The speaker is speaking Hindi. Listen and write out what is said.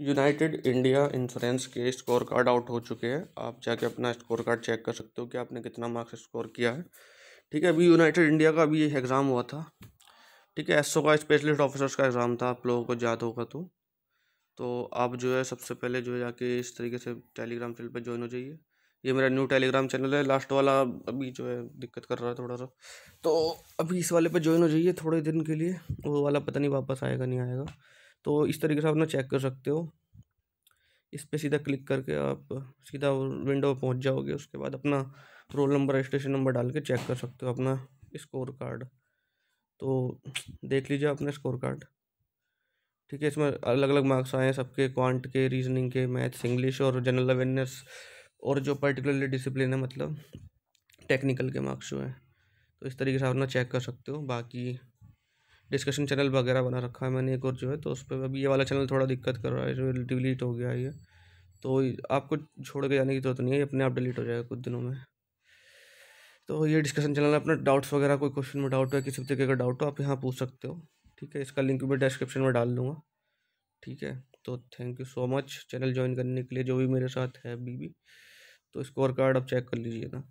यूनाइटेड इंडिया इंश्योरेंस के स्कोर कार्ड आउट हो चुके हैं आप जाके अपना स्कोर कार्ड चेक कर सकते हो कि आपने कितना मार्क्स स्कोर किया है ठीक है अभी यूनाइटेड इंडिया का अभी एग्ज़ाम हुआ था ठीक है एसओ का स्पेशलिस्ट ऑफिसर्स का एग्ज़ाम था आप लोगों को याद होगा तो तो आप जो है सबसे पहले जो है जाके इस तरीके से टेलीग्राम चैनल पर ज्वाइन हो जाइए ये मेरा न्यू टेलीग्राम चैनल है लास्ट वाला अभी जो है दिक्कत कर रहा है थोड़ा सा तो अभी इस वाले पर ज्वाइन हो जाइए थोड़े दिन के लिए वो वाला पता नहीं वापस आएगा नहीं आएगा तो इस तरीके से आप ना चेक कर सकते हो इस पर सीधा क्लिक करके आप सीधा विंडो पर पहुँच जाओगे उसके बाद अपना रोल नंबर रजिस्ट्रेशन नंबर डाल के चेक कर सकते हो अपना स्कोर कार्ड तो देख लीजिए अपना स्कोर कार्ड ठीक है इसमें अलग अलग मार्क्स आए हैं सबके क्वांट के रीजनिंग के मैथ्स इंग्लिश और जनरल अवेयरनेस और जो पर्टिकुलरली डिसिप्लिन है मतलब टेक्निकल के मार्क्स जो हैं तो इस तरीके से आप ना चेक कर सकते हो बाकी डिस्कशन चैनल वगैरह बना रखा है मैंने एक और जो है तो उस पर अभी ये वाला चैनल थोड़ा दिक्कत कर रहा है जो डिलीट हो गया ये तो आपको छोड़ के जाने की ज़रूरत तो नहीं है अपने आप डिलीट हो जाएगा कुछ दिनों में तो ये डिस्कशन चैनल अपना डाउट्स वगैरह कोई क्वेश्चन में डाउट है किसी भी तरीके का डाउट हो आप यहाँ पूछ सकते हो ठीक है इसका लिंक मैं डिस्क्रिप्शन में डाल दूँगा ठीक है तो thank you so much channel join करने के लिए जो भी मेरे साथ है बीबी तो स्कोर कार्ड आप चेक कर लीजिएगा